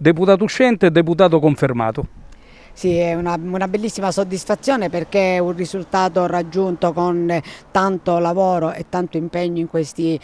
deputato uscente e deputato confermato. Sì, è una, una, bellissima soddisfazione perché è un risultato raggiunto con tanto lavoro e tanto impegno in questi,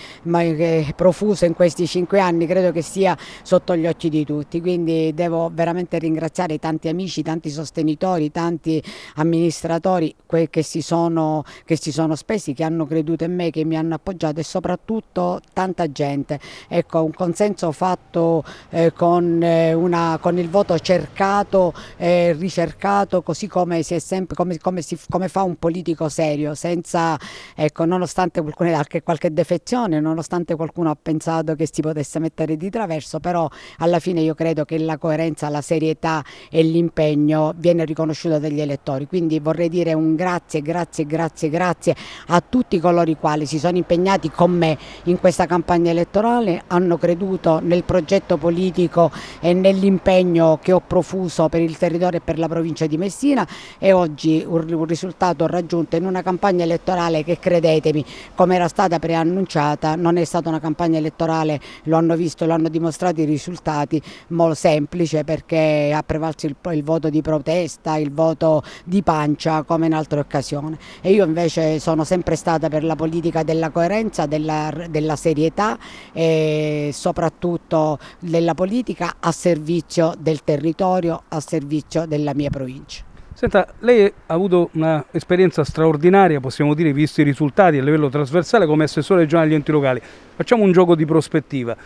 profuso in questi cinque anni, credo che sia sotto gli occhi di tutti, quindi devo veramente ringraziare tanti amici, tanti sostenitori, tanti amministratori che si sono, che si sono spesi, che hanno creduto in me, che mi hanno appoggiato e soprattutto tanta gente. Ecco, un consenso fatto eh, con, eh, una, con, il voto cercato eh, ricercato così come si, sempre, come, come, si, come fa un politico serio, senza, ecco, nonostante qualcuna, qualche defezione, nonostante qualcuno ha pensato che si potesse mettere di traverso, però alla fine io credo che la coerenza, la serietà e l'impegno viene riconosciuto dagli elettori, quindi vorrei dire un grazie, grazie, grazie, grazie a tutti coloro i quali si sono impegnati con me in questa campagna elettorale, hanno creduto nel progetto politico e nell'impegno che ho profuso per il territorio e per la provincia di Messina e oggi un risultato raggiunto in una campagna elettorale che credetemi come era stata preannunciata non è stata una campagna elettorale, lo hanno visto, lo hanno dimostrato i risultati, molto semplice perché ha prevalso il, il voto di protesta, il voto di pancia come in altre occasioni e io invece sono sempre stata per la politica della coerenza, della, della serietà e soprattutto della politica a servizio del territorio, a servizio del della mia provincia. Senta, lei ha avuto un'esperienza straordinaria, possiamo dire, visti i risultati a livello trasversale come assessore regionale agli enti locali. Facciamo un gioco di prospettiva.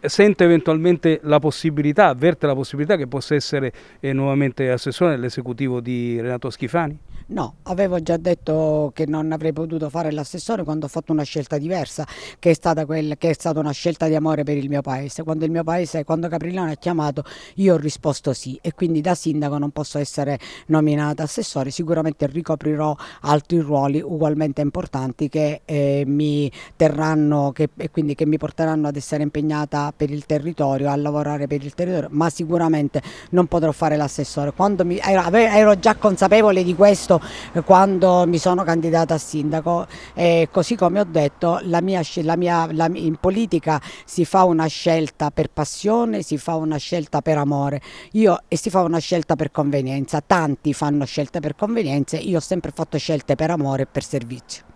Sente eventualmente la possibilità, avverte la possibilità che possa essere eh, nuovamente assessore nell'esecutivo di Renato Schifani? No, avevo già detto che non avrei potuto fare l'assessore quando ho fatto una scelta diversa, che è stata, quella, che è stata una scelta di amore per il mio paese. Quando il mio paese, quando Caprilano ha chiamato, io ho risposto sì e quindi da sindaco non posso essere nominata assessore, sicuramente ricoprirò altri ruoli ugualmente importanti che eh, mi terranno che, e quindi che mi porteranno ad essere impegnata per il territorio, a lavorare per il territorio, ma sicuramente non potrò fare l'assessore. Quando mi, ero, ero già consapevole di questo detto eh, quando mi sono candidata a sindaco e così come ho detto la mia, la mia, la, in politica si fa una scelta per passione, si fa una scelta per amore io, e si fa una scelta per convenienza, tanti fanno scelte per convenienza, io ho sempre fatto scelte per amore e per servizio.